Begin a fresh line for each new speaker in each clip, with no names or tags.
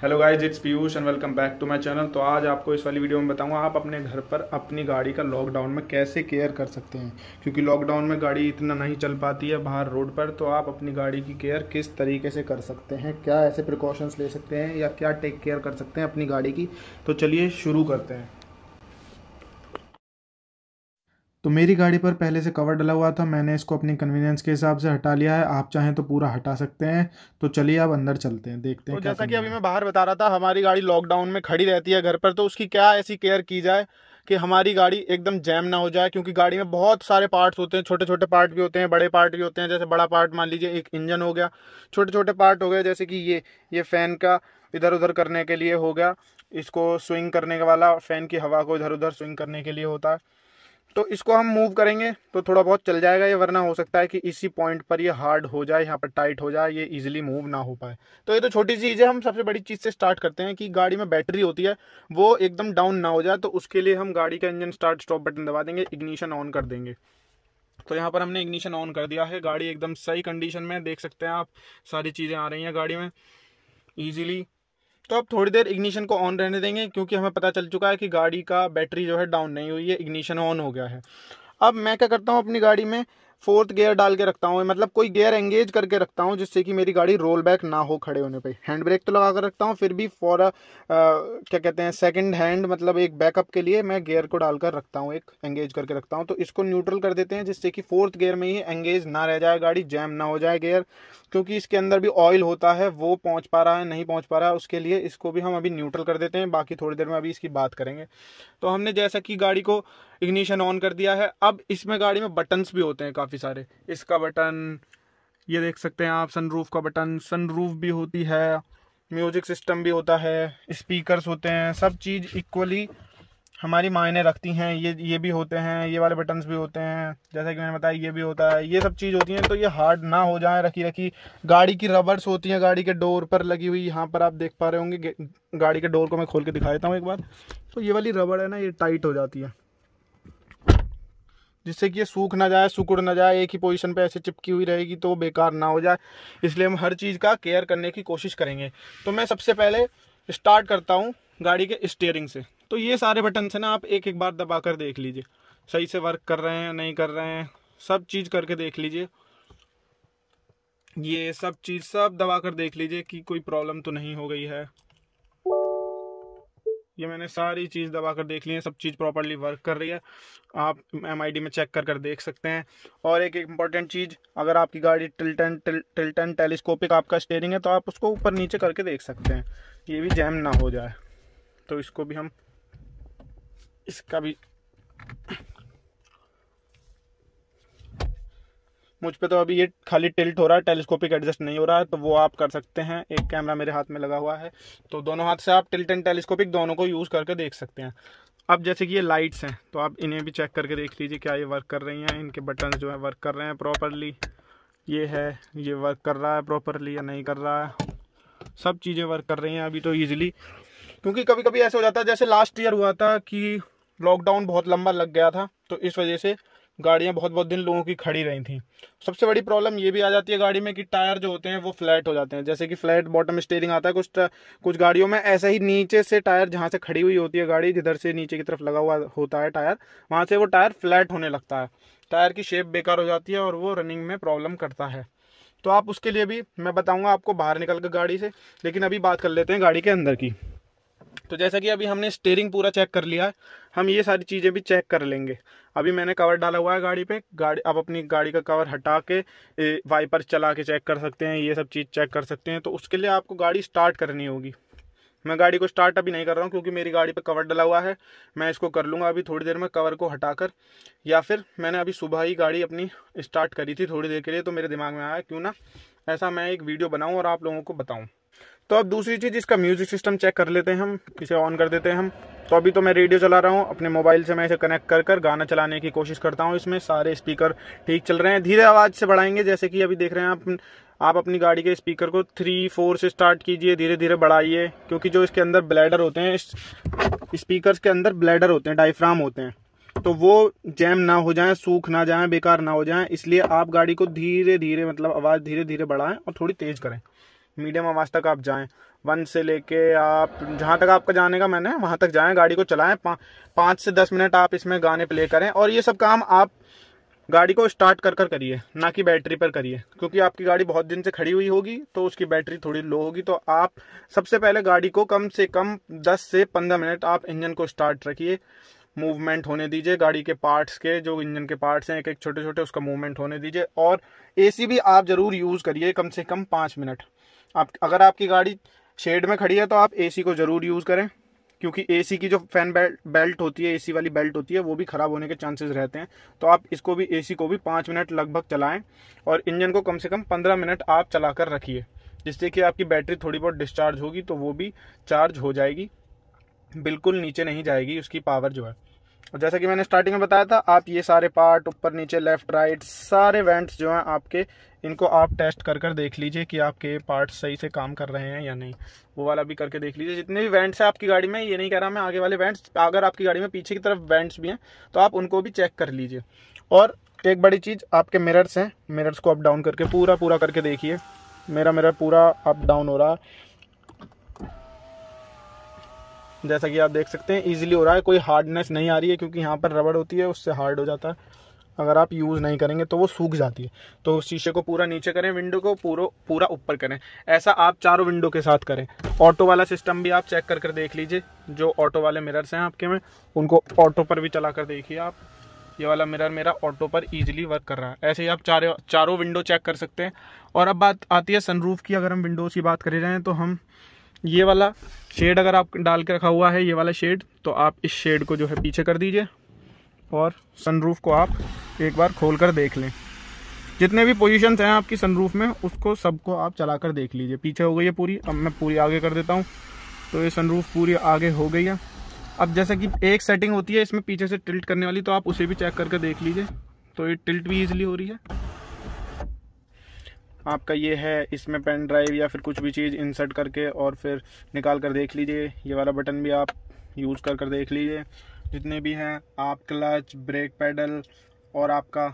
hello guys it's Piyush and welcome back to my channel तो आज आपको इस वाली वीडियो में बताऊंगा आप अपने घर पर अपनी गाड़ी का लॉकडाउन में कैसे केयर कर सकते हैं क्योंकि लॉकडाउन में गाड़ी इतना नहीं चल पाती है बाहर रोड पर तो आप अपनी गाड़ी की केयर किस तरीके से कर सकते हैं क्या ऐसे प्रिकॉशंस ले सकते हैं या क्या टेक केयर कर सकते हैं अपनी गाड़ी की तो चलिए शुरू करते हैं तो मेरी गाड़ी पर पहले से कवर डला हुआ था मैंने इसको अपनी कन्वीनियंस के हिसाब से हटा लिया है आप चाहें तो पूरा हटा सकते हैं तो चलिए आप अंदर चलते हैं देखते हैं तो जैसा कि अभी मैं बाहर बता रहा था हमारी गाड़ी लॉकडाउन में खड़ी रहती है घर पर तो उसकी क्या ऐसी केयर की जाए कि हमारी गाड़ी एकदम जैम ना हो जाए क्योंकि गाड़ी में बहुत सारे पार्ट्स होते हैं छोटे छोटे पार्ट भी होते हैं बड़े पार्ट भी होते हैं जैसे बड़ा पार्ट मान लीजिए एक इंजन हो गया छोटे छोटे पार्ट हो गए जैसे कि ये ये फ़ैन का इधर उधर करने के लिए हो गया इसको स्विंग करने वाला फ़ैन की हवा को इधर उधर स्विंग करने के लिए होता है तो इसको हम मूव करेंगे तो थोड़ा बहुत चल जाएगा ये वरना हो सकता है कि इसी पॉइंट पर ये हार्ड हो जाए यहाँ पर टाइट हो जाए ये इजीली मूव ना हो पाए तो ये तो छोटी चीज़ है हम सबसे बड़ी चीज़ से स्टार्ट करते हैं कि गाड़ी में बैटरी होती है वो एकदम डाउन ना हो जाए तो उसके लिए हम गाड़ी का इंजन स्टार्ट स्टॉप बटन दबा देंगे इग्निशन ऑन कर देंगे तो यहाँ पर हमने इग्निशन ऑन कर दिया है गाड़ी एकदम सही कंडीशन में देख सकते हैं आप सारी चीज़ें आ रही हैं गाड़ी में ईजिली तो आप थोड़ी देर इग्निशन को ऑन रहने देंगे क्योंकि हमें पता चल चुका है कि गाड़ी का बैटरी जो है डाउन नहीं हुई है इग्निशन ऑन हो गया है अब मैं क्या करता हूँ अपनी गाड़ी में फोर्थ गेयर डाल के रखता हूँ मतलब कोई गेयर एंगेज करके रखता हूँ जिससे कि मेरी गाड़ी रोल बैक ना हो खड़े होने पर हैंड ब्रेक तो लगा कर रखता हूँ फिर भी फॉर क्या कहते हैं सेकेंड हैंड मतलब एक बैकअप के लिए मैं गेयर को डालकर रखता हूँ एक एंगेज करके रखता हूँ तो इसको न्यूट्रल कर देते हैं जिससे कि फोर्थ गेयर में ही एंगेज ना रह जाए गाड़ी जैम ना हो जाए गेयर क्योंकि इसके अंदर भी ऑयल होता है वो पहुँच पा रहा है नहीं पहुँच पा रहा है उसके लिए इसको भी हम अभी न्यूट्रल कर देते हैं बाकी थोड़ी देर में अभी इसकी बात करेंगे तो हमने जैसा कि गाड़ी को इग्निशन ऑन कर दिया है अब इसमें गाड़ी में बटन्स भी होते हैं काफ़ी सारे इसका बटन ये देख सकते हैं आप सनरूफ का बटन सनरूफ भी होती है म्यूजिक सिस्टम भी होता है स्पीकर्स होते हैं सब चीज़ इक्वली हमारी मायने रखती हैं ये ये भी होते हैं ये वाले बटन्स भी होते हैं जैसा कि मैंने बताया ये भी होता है ये सब चीज़ होती हैं तो ये हार्ड ना हो जाए रखी रखी गाड़ी की रबर्स होती हैं गाड़ी के डोर पर लगी हुई यहाँ पर आप देख पा रहे होंगे गाड़ी के डोर को मैं खोल के दिखा देता हूँ एक बार तो ये वाली रबड़ है ना ये टाइट हो जाती है जिससे कि ये सूख ना जाए सुकुड़ ना जाए एक ही पोजीशन पे ऐसे चिपकी हुई रहेगी तो बेकार ना हो जाए इसलिए हम हर चीज़ का केयर करने की कोशिश करेंगे तो मैं सबसे पहले स्टार्ट करता हूँ गाड़ी के स्टेयरिंग से तो ये सारे बटन से ना आप एक एक बार दबा कर देख लीजिए सही से वर्क कर रहे हैं नहीं कर रहे हैं सब चीज़ करके देख लीजिए ये सब चीज़ सब दबा कर देख लीजिए कि कोई प्रॉब्लम तो नहीं हो गई है ये मैंने सारी चीज़ दबा कर देख ली है सब चीज़ प्रॉपरली वर्क कर रही है आप एम में चेक कर कर देख सकते हैं और एक इम्पॉर्टेंट चीज़ अगर आपकी गाड़ी टिल्टन टिल्टन टेलीस्कोपिक आपका स्टेयरिंग है तो आप उसको ऊपर नीचे करके देख सकते हैं ये भी जैम ना हो जाए तो इसको भी हम इसका भी मुझ पर तो अभी ये खाली टिल्ट हो रहा है टेलीस्कोपिक एडजस्ट नहीं हो रहा है तो वो आप कर सकते हैं एक कैमरा मेरे हाथ में लगा हुआ है तो दोनों हाथ से आप टिल्ट एंड टेलीस्कोपिक दोनों को यूज़ करके देख सकते हैं अब जैसे कि ये लाइट्स हैं तो आप इन्हें भी चेक करके देख लीजिए क्या ये वर्क कर रही हैं इनके बटन जो है वर्क कर रहे हैं प्रॉपरली ये है ये वर्क कर रहा है प्रॉपरली या नहीं कर रहा है सब चीज़ें वर्क कर रही हैं अभी तो ईजिली क्योंकि कभी कभी ऐसा हो जाता है जैसे लास्ट ईयर हुआ था कि लॉकडाउन बहुत लंबा लग गया था तो इस वजह से गाड़ियाँ बहुत बहुत दिन लोगों की खड़ी रही थी सबसे बड़ी प्रॉब्लम ये भी आ जाती है गाड़ी में कि टायर जो होते हैं वो फ्लैट हो जाते हैं जैसे कि फ्लैट बॉटम स्टेयरिंग आता है कुछ कुछ गाड़ियों में ऐसे ही नीचे से टायर जहाँ से खड़ी हुई होती है गाड़ी जिधर से नीचे की तरफ लगा हुआ होता है टायर वहाँ से वो टायर फ्लैट होने लगता है टायर की शेप बेकार हो जाती है और वो रनिंग में प्रॉब्लम करता है तो आप उसके लिए भी मैं बताऊँगा आपको बाहर निकल कर गाड़ी से लेकिन अभी बात कर लेते हैं गाड़ी के अंदर की तो जैसा कि अभी हमने स्टेयरिंग पूरा चेक कर लिया है हम ये सारी चीज़ें भी चेक कर लेंगे अभी मैंने कवर डाला हुआ है गाड़ी पे गाड़ी आप अपनी गाड़ी का कवर हटा के वाइपर चला के चेक कर सकते हैं ये सब चीज़ चेक कर सकते हैं तो उसके लिए आपको गाड़ी स्टार्ट करनी होगी मैं गाड़ी को स्टार्ट अभी नहीं कर रहा हूँ क्योंकि मेरी गाड़ी पर कवर डला हुआ है मैं इसको कर लूँगा अभी थोड़ी देर में कवर को हटा या फिर मैंने अभी सुबह ही गाड़ी अपनी स्टार्ट करी थी थोड़ी देर के लिए तो मेरे दिमाग में आया क्यों ना ऐसा मैं एक वीडियो बनाऊँ और आप लोगों को बताऊँ तो अब दूसरी चीज़ इसका म्यूज़िक सिस्टम चेक कर लेते हैं हम इसे ऑन कर देते हैं हम तो अभी तो मैं रेडियो चला रहा हूँ अपने मोबाइल से मैं इसे कनेक्ट कर कर गाना चलाने की कोशिश करता हूँ इसमें सारे स्पीकर ठीक चल रहे हैं धीरे आवाज़ से बढ़ाएंगे जैसे कि अभी देख रहे हैं आप आप अपनी गाड़ी के स्पीकर को थ्री फोर से स्टार्ट कीजिए धीरे धीरे बढ़ाइए क्योंकि जो इसके अंदर ब्लैडर होते हैं स्पीकर के अंदर ब्लैडर होते हैं डायफ्राम होते हैं तो वो जैम ना हो जाए सूख ना जाए बेकार ना हो जाए इसलिए आप गाड़ी को धीरे धीरे मतलब आवाज़ धीरे धीरे बढ़ाएं और थोड़ी तेज़ करें मीडियम आवाज़ तक आप जाएं वन से लेके आप जहाँ तक आपका जाने का मैंने वहाँ तक जाएं गाड़ी को चलाएं पा, पाँच से दस मिनट आप इसमें गाने प्ले करें और ये सब काम आप गाड़ी को स्टार्ट कर कर करिए ना कि बैटरी पर करिए क्योंकि आपकी गाड़ी बहुत दिन से खड़ी हुई होगी तो उसकी बैटरी थोड़ी लो होगी तो आप सबसे पहले गाड़ी को कम से कम 10 से 15 मिनट आप इंजन को स्टार्ट रखिए मूवमेंट होने दीजिए गाड़ी के पार्ट्स के जो इंजन के पार्ट्स हैं एक एक छोटे छोटे उसका मूवमेंट होने दीजिए और एसी भी आप ज़रूर यूज़ करिए कम से कम पाँच मिनट आप अगर आपकी गाड़ी शेड में खड़ी है तो आप एसी को ज़रूर यूज़ करें क्योंकि एसी की जो फैन बेल्ट बेल्ट होती है एसी वाली बेल्ट होती है वो भी ख़राब होने के चांसेस रहते हैं तो आप इसको भी एसी को भी पाँच मिनट लगभग चलाएं और इंजन को कम से कम पंद्रह मिनट आप चला कर रखिए जिससे कि आपकी बैटरी थोड़ी बहुत डिस्चार्ज होगी तो वो भी चार्ज हो जाएगी बिल्कुल नीचे नहीं जाएगी उसकी पावर जो है और जैसा कि मैंने स्टार्टिंग में बताया था आप ये सारे पार्ट ऊपर नीचे लेफ्ट राइट सारे वेंट्स जो हैं आपके इनको आप टेस्ट कर कर देख लीजिए कि आपके पार्ट सही से काम कर रहे हैं या नहीं वो वाला भी करके देख लीजिए जितने भी वेंट्स हैं आपकी गाड़ी में ये नहीं कह रहा मैं आगे वाले वेंट्स अगर आपकी गाड़ी में पीछे की तरफ वेंट्स भी हैं तो आप उनको भी चेक कर लीजिए और एक बड़ी चीज़ आपके मिरर्स हैं मिरर्स को अप डाउन करके पूरा पूरा करके देखिए मेरा मिरर पूरा अप डाउन हो रहा है जैसा कि आप देख सकते हैं ईजिली हो रहा है कोई हार्डनेस नहीं आ रही है क्योंकि यहाँ पर रबड़ होती है उससे हार्ड हो जाता है अगर आप यूज़ नहीं करेंगे तो वो सूख जाती है तो शीशे को पूरा नीचे करें विंडो को पूरा पूरा ऊपर करें ऐसा आप चारों विंडो के साथ करें ऑटो वाला सिस्टम भी आप चेक कर कर देख लीजिए जो ऑटो वाले मिरर्स हैं आपके में उनको ऑटो पर भी चला कर देखिए आप ये वाला मिरर मेरा ऑटो पर ईजिली वर्क कर रहा है ऐसे ही आप चारों चारों विंडो चेक कर सकते हैं और अब बात आती है सनरूफ की अगर हम विंडोज़ की बात कर रहे हैं तो हम ये वाला शेड अगर आप डाल के रखा हुआ है ये वाला शेड तो आप इस शेड को जो है पीछे कर दीजिए और सनरूफ को आप एक बार खोल कर देख लें जितने भी पोजीशंस हैं आपकी सनरूफ में उसको सबको आप चला कर देख लीजिए पीछे हो गई है पूरी अब मैं पूरी आगे कर देता हूँ तो ये सनरूफ पूरी आगे हो गई है अब जैसे कि एक सेटिंग होती है इसमें पीछे से टिल्ट करने वाली तो आप उसे भी चेक करके देख लीजिए तो ये टिल्ट भी ईजिली हो रही है आपका ये है इसमें पेन ड्राइव या फिर कुछ भी चीज़ इंसर्ट करके और फिर निकाल कर देख लीजिए ये वाला बटन भी आप यूज़ कर कर देख लीजिए जितने भी हैं आप क्लच ब्रेक पैडल और आपका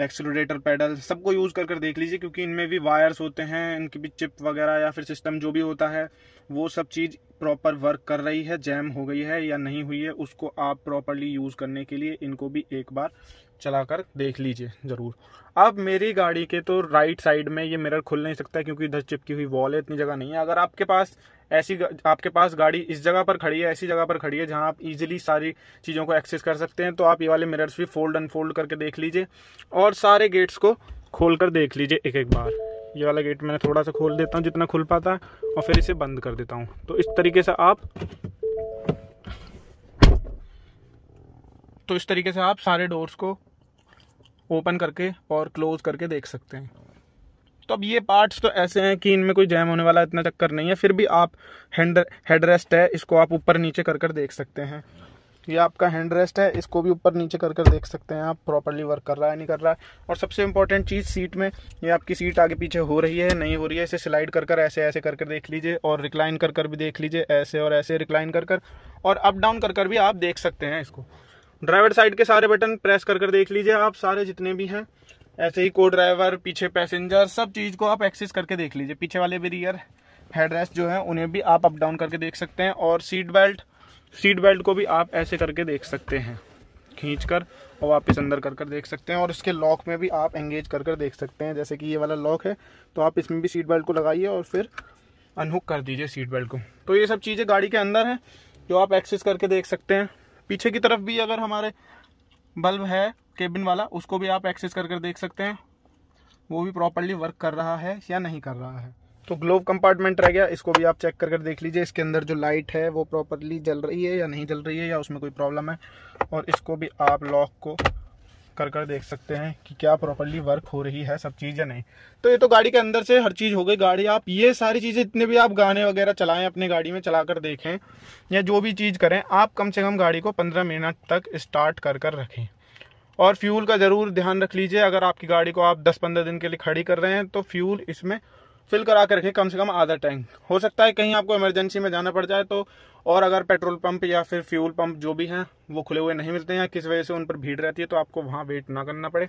एक्सलोरेटर पैडल सबको यूज़ कर कर देख लीजिए क्योंकि इनमें भी वायर्स होते हैं इनकी भी चिप वगैरह या फिर सिस्टम जो भी होता है वो सब चीज़ प्रॉपर वर्क कर रही है जैम हो गई है या नहीं हुई है उसको आप प्रॉपरली यूज़ करने के लिए इनको भी एक बार चला कर देख लीजिए ज़रूर अब मेरी गाड़ी के तो राइट साइड में ये मिरर खुल नहीं सकता क्योंकि इधर चिपकी हुई वॉल है इतनी जगह नहीं है अगर आपके पास ऐसी आपके पास गाड़ी इस जगह पर खड़ी है ऐसी जगह पर खड़ी है जहां आप इजीली सारी चीज़ों को एक्सेस कर सकते हैं तो आप ये वाले मिरर्स भी फोल्ड अनफोल्ड करके देख लीजिए और सारे गेट्स को खोल कर देख लीजिए एक एक बार ये वाला गेट मैंने थोड़ा सा खोल देता हूँ जितना खुल पाता है और फिर इसे बंद कर देता हूँ तो इस तरीके से आप तो इस तरीके से आप सारे डोर्स को ओपन करके और क्लोज करके देख सकते हैं तो अब ये पार्ट्स तो ऐसे हैं कि इनमें कोई जैम होने वाला इतना चक्कर नहीं है फिर भी आप हैंड हेड रेस्ट है इसको आप ऊपर नीचे कर कर देख सकते हैं ये आपका हैंड रेस्ट है इसको भी ऊपर नीचे कर कर देख सकते हैं आप प्रॉपरली वर्क कर रहा है नहीं कर रहा है और सबसे इंपॉर्टेंट चीज़ सीट में ये आपकी सीट आगे पीछे हो रही है नहीं हो रही है इसे स्लाइड कर कर ऐसे ऐसे कर कर देख लीजिए और रिक्लाइन कर कर भी देख लीजिए ऐसे और ऐसे रिक्लाइन कर कर और अप डाउन कर कर भी आप देख सकते हैं इसको ड्राइवर साइड के सारे बटन प्रेस कर कर देख लीजिए आप सारे जितने भी हैं ऐसे ही को ड्राइवर पीछे पैसेंजर सब चीज़ को आप एक्सेस करके देख लीजिए पीछे वाले भी रियर हेडरेस्ट जो है उन्हें भी आप अप डाउन करके देख सकते हैं और सीट बेल्ट सीट बेल्ट को भी आप ऐसे करके देख सकते हैं खींच कर और वापस अंदर कर कर देख सकते हैं और इसके लॉक में भी आप एंगेज कर कर देख सकते हैं जैसे कि ये वाला लॉक है तो आप इसमें भी सीट बेल्ट को लगाइए और फिर अनहुक कर दीजिए सीट बेल्ट को तो ये सब चीज़ें गाड़ी के अंदर हैं जो आप एक्सेस करके देख सकते हैं पीछे की तरफ भी अगर हमारे बल्ब है केबिन वाला उसको भी आप एक्सेस कर कर देख सकते हैं वो भी प्रॉपरली वर्क कर रहा है या नहीं कर रहा है तो ग्लोव कंपार्टमेंट रह गया इसको भी आप चेक कर कर देख लीजिए इसके अंदर जो लाइट है वो प्रॉपरली जल रही है या नहीं जल रही है या उसमें कोई प्रॉब्लम है और इसको भी आप लॉक को कर कर देख सकते हैं कि क्या प्रॉपरली वर्क हो रही है सब चीज़ या नहीं तो ये तो गाड़ी के अंदर से हर चीज़ हो गई गाड़ी आप ये सारी चीज़ें जितने भी आप गाने वगैरह चलाएं अपने गाड़ी में चला कर देखें या जो भी चीज़ करें आप कम से कम गाड़ी को पंद्रह मिनट तक स्टार्ट कर कर रखें और फ्यूल का ज़रूर ध्यान रख लीजिए अगर आपकी गाड़ी को आप दस पंद्रह दिन के लिए खड़ी कर रहे हैं तो फ्यूल इसमें फिल करा कर रखें कम से कम आधा टैंक हो सकता है कहीं आपको इमरजेंसी में जाना पड़ जाए तो और अगर पेट्रोल पंप या फिर फ्यूल पंप जो भी हैं वो खुले हुए नहीं मिलते हैं किस वजह से उन पर भीड़ रहती है तो आपको वहाँ वेट ना करना पड़े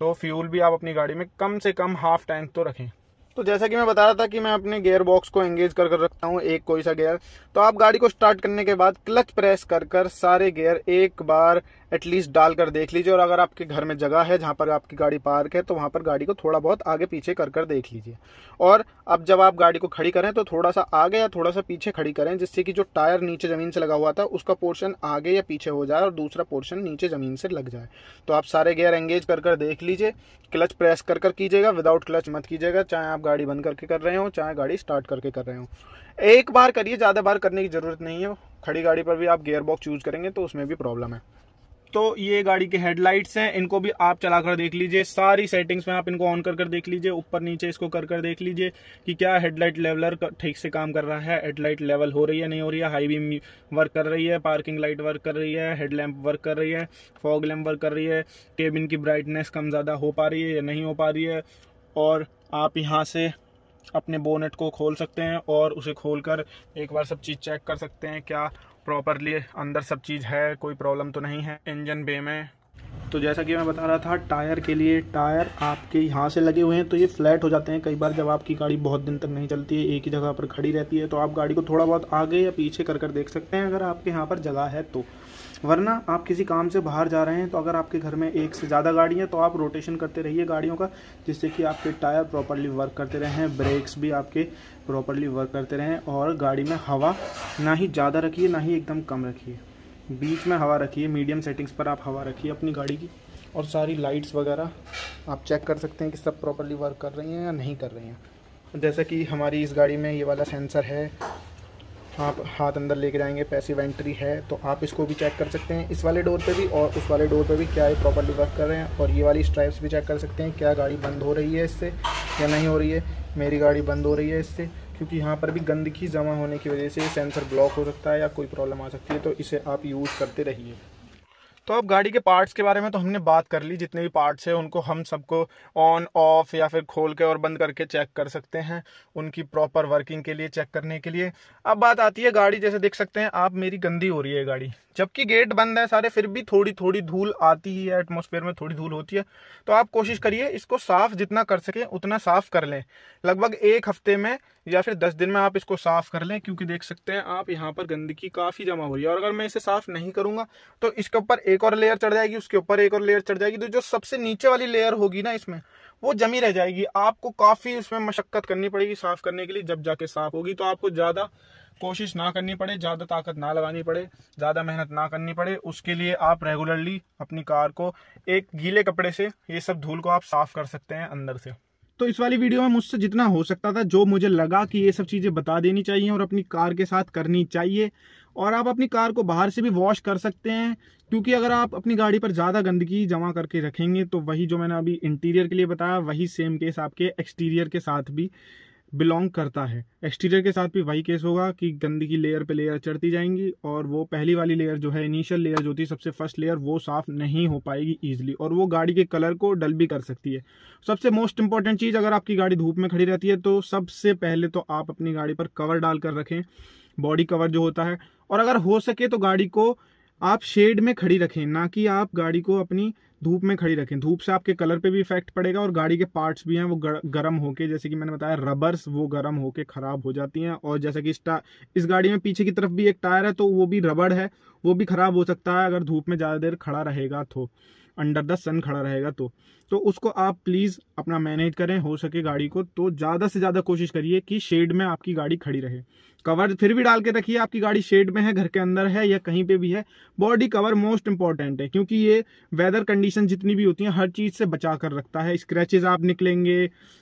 तो फ्यूल भी आप अपनी गाड़ी में कम से कम हाफ टैंक तो रखें तो जैसा कि मैं बता रहा था कि मैं अपने गेयर बॉक्स को एंगेज कर कर रखता हूँ एक कोई सा गेयर तो आप गाड़ी को स्टार्ट करने के बाद क्लच प्रेस कर कर सारे गेयर एक बार एटलीस्ट डाल कर देख लीजिए और अगर आपके घर में जगह है जहाँ पर आपकी गाड़ी पार्क है तो वहाँ पर गाड़ी को थोड़ा बहुत आगे पीछे कर कर देख लीजिए और अब जब आप गाड़ी को खड़ी करें तो थोड़ा सा आगे या थोड़ा सा पीछे खड़ी करें जिससे कि जो टायर नीचे ज़मीन से लगा हुआ था उसका पोर्शन आगे या पीछे हो जाए और दूसरा पोर्शन नीचे ज़मीन से लग जाए तो आप सारे गेयर एंगेज कर कर देख लीजिए क्लच प्रेस कर कर कीजिएगा विदाउट क्लच मत कीजिएगा चाहे आप गाड़ी बंद करके कर रहे हो चाहे गाड़ी स्टार्ट करके कर रहे हो एक बार करिए ज़्यादा बार करने की ज़रूरत नहीं है खड़ी गाड़ी पर भी आप गेयर बॉक्स यूज़ करेंगे तो उसमें भी प्रॉब्लम है दोस्तों ये गाड़ी के हेडलाइट्स हैं इनको भी आप चला कर देख लीजिए सारी सेटिंग्स में आप इनको ऑन कर कर देख लीजिए ऊपर नीचे इसको कर कर देख लीजिए कि क्या हेडलाइट लेवलर ठीक से काम कर रहा है हेडलाइट लेवल हो रही है नहीं हो रही है हाई बीम वर्क कर रही है पार्किंग लाइट वर्क कर रही है हेडलैम्प वर्क कर रही है फॉग लैम्प वर्क कर रही है केबिन की ब्राइटनेस कम ज़्यादा हो पा रही है या नहीं हो पा रही है और आप यहाँ से अपने बोनेट को खोल सकते हैं और उसे खोल कर एक बार सब चीज़ चेक कर सकते हैं क्या प्रॉपरली अंदर सब चीज़ है कोई प्रॉब्लम तो नहीं है इंजन बे में तो जैसा कि मैं बता रहा था टायर के लिए टायर आपके यहाँ से लगे हुए हैं तो ये फ्लैट हो जाते हैं कई बार जब आपकी गाड़ी बहुत दिन तक नहीं चलती है एक ही जगह पर खड़ी रहती है तो आप गाड़ी को थोड़ा बहुत आगे या पीछे कर कर देख सकते हैं अगर आपके यहाँ पर जगह है तो वरना आप किसी काम से बाहर जा रहे हैं तो अगर आपके घर में एक से ज़्यादा गाड़ी है तो आप रोटेशन करते रहिए गाड़ियों का जिससे कि आपके टायर प्रॉपरली वर्क करते रहें ब्रेक्स भी आपके प्रॉपरली वर्क करते रहें और गाड़ी में हवा ना ही ज़्यादा रखिए ना ही एकदम कम रखिए बीच में हवा रखिए मीडियम सेटिंग्स पर आप हवा रखिए अपनी गाड़ी की और सारी लाइट्स वगैरह आप चेक कर सकते हैं कि सब प्रॉपरली वर्क कर रही हैं या नहीं कर रही हैं जैसा कि हमारी इस गाड़ी में ये वाला सेंसर है आप हाथ अंदर लेके जाएंगे पैसिव एंट्री है तो आप इसको भी चेक कर सकते हैं इस वाले डोर पे भी और उस वाले डोर पे भी क्या ये प्रॉपरली वर्क कर रहे हैं और ये वाली स्ट्राइप्स भी चेक कर सकते हैं क्या गाड़ी बंद हो रही है इससे या नहीं हो रही है मेरी गाड़ी बंद हो रही है इससे क्योंकि यहाँ पर भी गंदगी जमा होने की वजह से सेंसर ब्लॉक हो सकता है या कोई प्रॉब्लम आ सकती है तो इसे आप यूज़ करते रहिए तो अब गाड़ी के पार्ट्स के बारे में तो हमने बात कर ली जितने भी पार्ट्स हैं उनको हम सबको ऑन ऑफ या फिर खोल के और बंद करके चेक कर सकते हैं उनकी प्रॉपर वर्किंग के लिए चेक करने के लिए अब बात आती है गाड़ी जैसे देख सकते हैं आप मेरी गंदी हो रही है गाड़ी जबकि गेट बंद है सारे फिर भी थोड़ी थोड़ी धूल आती ही है एटमोसफेयर में थोड़ी धूल होती है तो आप कोशिश करिए इसको साफ जितना कर सके उतना साफ कर लें लगभग एक हफ्ते में या फिर दस दिन में आप इसको साफ कर लें क्योंकि देख सकते हैं आप यहाँ पर गंदगी काफ़ी जमा हो रही है और अगर मैं इसे साफ नहीं करूंगा तो इसके ऊपर एक और लेयर चढ़ जाएगी उसके ऊपर एक और लेयर चढ़ जाएगी तो जो सबसे नीचे वाली लेयर होगी ना इसमें वो जमी रह जाएगी आपको काफ़ी उसमें मशक्क़त करनी पड़ेगी साफ़ करने के लिए जब जाके साफ होगी तो आपको ज़्यादा कोशिश ना करनी पड़े ज़्यादा ताकत ना लगानी पड़े ज़्यादा मेहनत ना करनी पड़े उसके लिए आप रेगुलरली अपनी कार को एक गीले कपड़े से ये सब धूल को आप साफ़ कर सकते हैं अंदर से तो इस वाली वीडियो में मुझसे जितना हो सकता था जो मुझे लगा कि ये सब चीज़ें बता देनी चाहिए और अपनी कार के साथ करनी चाहिए और आप अपनी कार को बाहर से भी वॉश कर सकते हैं क्योंकि अगर आप अपनी गाड़ी पर ज़्यादा गंदगी जमा करके रखेंगे तो वही जो मैंने अभी इंटीरियर के लिए बताया वही सेम केस आपके एक्सटीरियर के साथ भी बिलोंग करता है एक्सटीरियर के साथ भी वही केस होगा कि गंदगी लेयर पे लेयर चढ़ती जाएंगी और वो पहली वाली लेयर जो है इनिशियल लेयर जो थी सबसे फर्स्ट लेयर वो साफ नहीं हो पाएगी ईजिली और वो गाड़ी के कलर को डल भी कर सकती है सबसे मोस्ट इंपॉर्टेंट चीज़ अगर आपकी गाड़ी धूप में खड़ी रहती है तो सबसे पहले तो आप अपनी गाड़ी पर कवर डाल कर रखें बॉडी कवर जो होता है और अगर हो सके तो गाड़ी को आप शेड में खड़ी रखें ना कि आप गाड़ी को अपनी धूप में खड़ी रखें धूप से आपके कलर पे भी इफेक्ट पड़ेगा और गाड़ी के पार्ट्स भी हैं वो गर्म होके जैसे कि मैंने बताया रबर्स वो गर्म होके ख़राब हो जाती हैं और जैसे कि इस इस गाड़ी में पीछे की तरफ भी एक टायर है तो वो भी रबड़ है वो भी ख़राब हो सकता है अगर धूप में ज़्यादा देर खड़ा रहेगा तो अंडर द सन खड़ा रहेगा तो तो उसको आप प्लीज़ अपना मैनेज करें हो सके गाड़ी को तो ज़्यादा से ज़्यादा कोशिश करिए कि शेड में आपकी गाड़ी खड़ी रहे कवर फिर भी डाल के रखिए आपकी गाड़ी शेड में है घर के अंदर है या कहीं पे भी है बॉडी कवर मोस्ट इंपॉर्टेंट है क्योंकि ये वेदर कंडीशन जितनी भी होती हैं हर चीज़ से बचा कर रखता है स्क्रैचेज आप निकलेंगे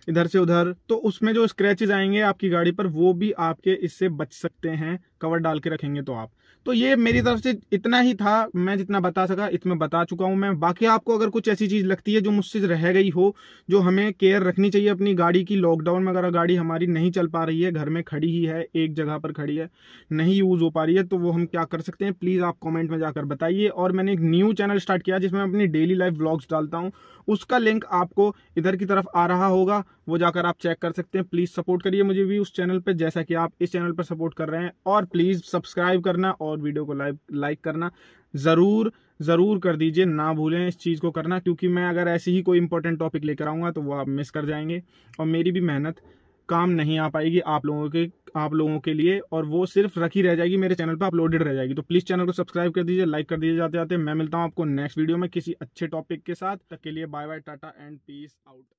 इधर से उधर तो उसमें जो स्क्रैचेज आएंगे आपकी गाड़ी पर वो भी आपके इससे बच सकते हैं कवर डाल के रखेंगे तो आप तो ये मेरी तरफ से इतना ही था मैं जितना बता सका इतना बता चुका हूं मैं बाकी आपको अगर कुछ ऐसी चीज़ लगती है जो मुझसे रह गई हो जो हमें केयर रखनी चाहिए अपनी गाड़ी की लॉकडाउन में अगर गाड़ी हमारी नहीं चल पा रही है घर में खड़ी ही है एक जगह जगह पर खड़ी है नहीं यूज़ हो पा रही है तो वो हम क्या कर सकते हैं प्लीज़ आप कमेंट में जाकर बताइए और मैंने एक न्यू चैनल स्टार्ट किया जिसमें अपनी डेली लाइफ ब्लॉग्स डालता हूँ उसका लिंक आपको इधर की तरफ आ रहा होगा वो जाकर आप चेक कर सकते हैं प्लीज़ सपोर्ट करिए मुझे भी उस चैनल पर जैसा कि आप इस चैनल पर सपोर्ट कर रहे हैं और प्लीज़ सब्सक्राइब करना और वीडियो को लाइक लाइक करना ज़रूर ज़रूर कर दीजिए ना भूलें इस चीज़ को करना क्योंकि मैं अगर ऐसे ही कोई इंपॉर्टेंट टॉपिक लेकर आऊंगा तो वो आप मिस कर जाएंगे और मेरी भी मेहनत काम नहीं आ पाएगी आप लोगों के आप लोगों के लिए और वो सिर्फ रखी रह जाएगी मेरे चैनल पर अपलोडेड रह जाएगी तो प्लीज़ चैनल को सब्सक्राइब कर दीजिए लाइक कर दीजिए जाते जाते मैं मिलता हूँ आपको नेक्स्ट वीडियो में किसी अच्छे टॉपिक के साथ तक के लिए bye bye tata and peace out